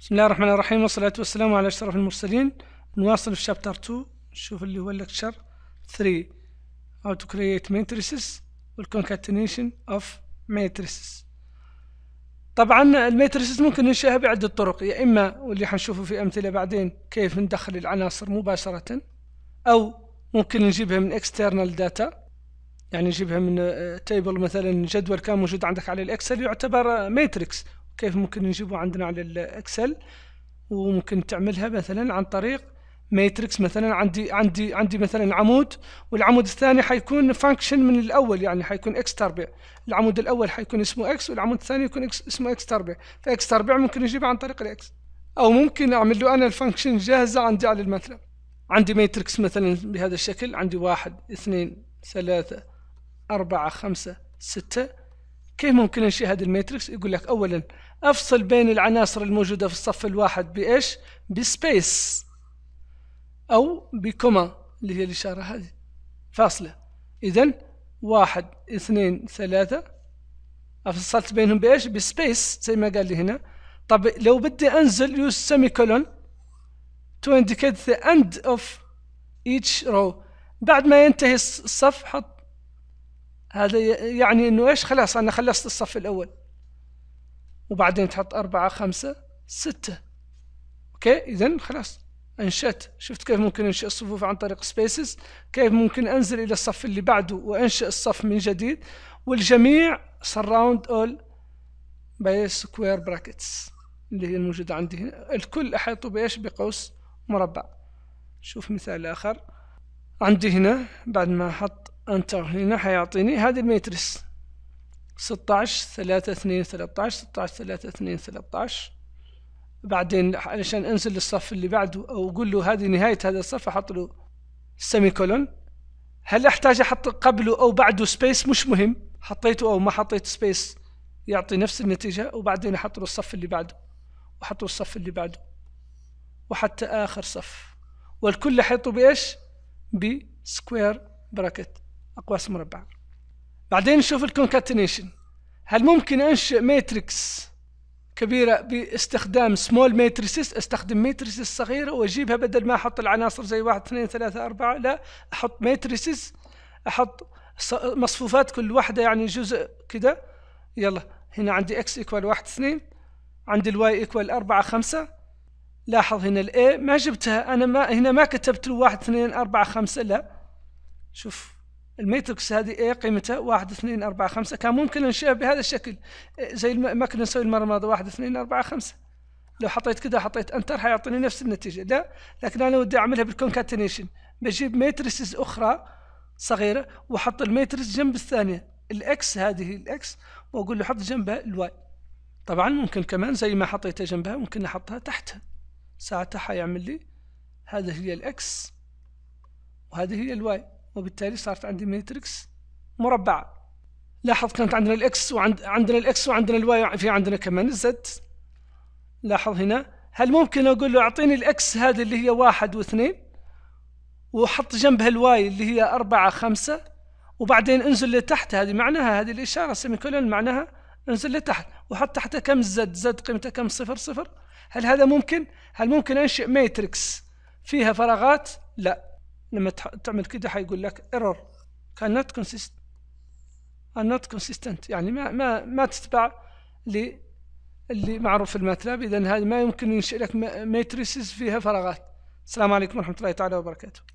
بسم الله الرحمن الرحيم والصلاة والسلام على أشرف المرسلين نواصل في شابتر 2 نشوف اللي هو لكشر 3 How to create matrices والconcatenation of matrices طبعا الماتريسز ممكن ننشئها بعدة طرق يا إما واللي حنشوفه في أمثلة بعدين كيف ندخل العناصر مباشرة أو ممكن نجيبها من external data يعني نجيبها من تيبل آه، مثلا جدول كان موجود عندك على الإكسل يعتبر ماتريكس آه، كيف ممكن نجيبه عندنا على الاكسل وممكن تعملها مثلا عن طريق ماتريكس مثلا عندي عندي عندي مثلا عمود والعمود الثاني حيكون فانكشن من الاول يعني حيكون اكس تربيع العمود الاول حيكون اسمه اكس والعمود الثاني يكون إكس اسمه اكس تربيع فاكس تربيع ممكن نجيبه عن طريق الاكس او ممكن اعمل له انا الفانكشن جاهزه عندي على الماتلاب عندي ماتريكس مثلا بهذا الشكل عندي واحد اثنين ثلاثة أربعة خمسة ستة كيف ممكن انشئ هذا الماتريكس يقول لك اولا افصل بين العناصر الموجوده في الصف الواحد بايش بسبيس او بكما اللي هي الاشاره هذه فاصله اذا واحد اثنين ثلاثه افصلت بينهم بايش بسبيس زي ما قال لي هنا طب لو بدي انزل يوز سيمي كولون تو indicate the end of each row بعد ما ينتهي الصف حط هذا يعني انه ايش خلاص انا خلصت الصف الاول وبعدين تحط أربعة خمسة ستة اوكي اذا خلاص انشأت شفت كيف ممكن انشئ الصفوف عن طريق سبيسز كيف ممكن انزل الى الصف اللي بعده وانشئ الصف من جديد والجميع surround all by square brackets اللي هي الموجودة عندي هنا الكل احيطه بايش بقوس مربع شوف مثال اخر عندي هنا بعد ما احط انتر هنا حيعطيني هذه الميتريس 16 3 2 13 16 3 2 13 بعدين علشان انزل للصف اللي بعده او اقول له هذه نهايه هذا الصف احط له سيمي كولون هل احتاج احط قبله او بعده سبيس مش مهم حطيته او ما حطيت سبيس يعطي نفس النتيجه وبعدين احط له الصف اللي بعده واحط له الصف اللي بعده وحتى اخر صف والكل حيطه بايش بسكوير براكت أقواس مربعة بعدين نشوف الكونكاتينيشن هل ممكن أنشئ ماتريكس كبيرة باستخدام سمول ماتريسز استخدم ماتريسز صغيرة وأجيبها بدل ما أحط العناصر زي واحد اثنين ثلاثة أربعة لا أحط ماتريسز أحط مصفوفات كل واحدة يعني جزء كده يلا هنا عندي اكس ايكوال واحد اثنين عندي الواي ايكوال أربعة خمسة لاحظ هنا الاي ما جبتها أنا ما هنا ما كتبت له واحد اثنين أربعة خمسة لا شوف الميتريكس هذه ايه قيمتها واحد اثنين اربعة خمسة كان ممكن انشئها بهذا الشكل زي ما كنا نسوي المره الماضيه واحد اثنين اربعة خمسة لو حطيت كذا حطيت انتر حيعطيني نفس النتيجة لا لكن انا ودي اعملها بالكونكاتينيشن بجيب ميتريسز اخرى صغيرة واحط الميتريس جنب الثانية الاكس هذه الاكس واقول له حط جنبها الواي طبعا ممكن كمان زي ما حطيتها جنبها ممكن احطها تحتها ساعتها حيعمل لي هذا هي الاكس وهذه هي الواي وبالتالي صارت عندي ماتريكس مربعة لاحظ كانت عندنا الاكس وعند عندنا الاكس وعندنا الواي في عندنا كمان الزد لاحظ هنا هل ممكن اقول له اعطيني الاكس هذه اللي هي واحد واثنين وحط جنبها الواي اللي هي أربعة خمسة وبعدين انزل لتحت هذه معناها هذه الإشارة سيمي كولون معناها انزل لتحت وحط تحتها كم زد زد قيمته كم صفر صفر هل هذا ممكن؟ هل ممكن أنشئ ماتريكس فيها فراغات؟ لا لما تعمل كده حيقول لك error cannot consist are not consistent يعني ما ما ما تتبع ل اللي معروف في الماتلاب اذا هذا ما يمكن ينشئ لك ماتريسز فيها فراغات السلام عليكم ورحمه الله تعالى وبركاته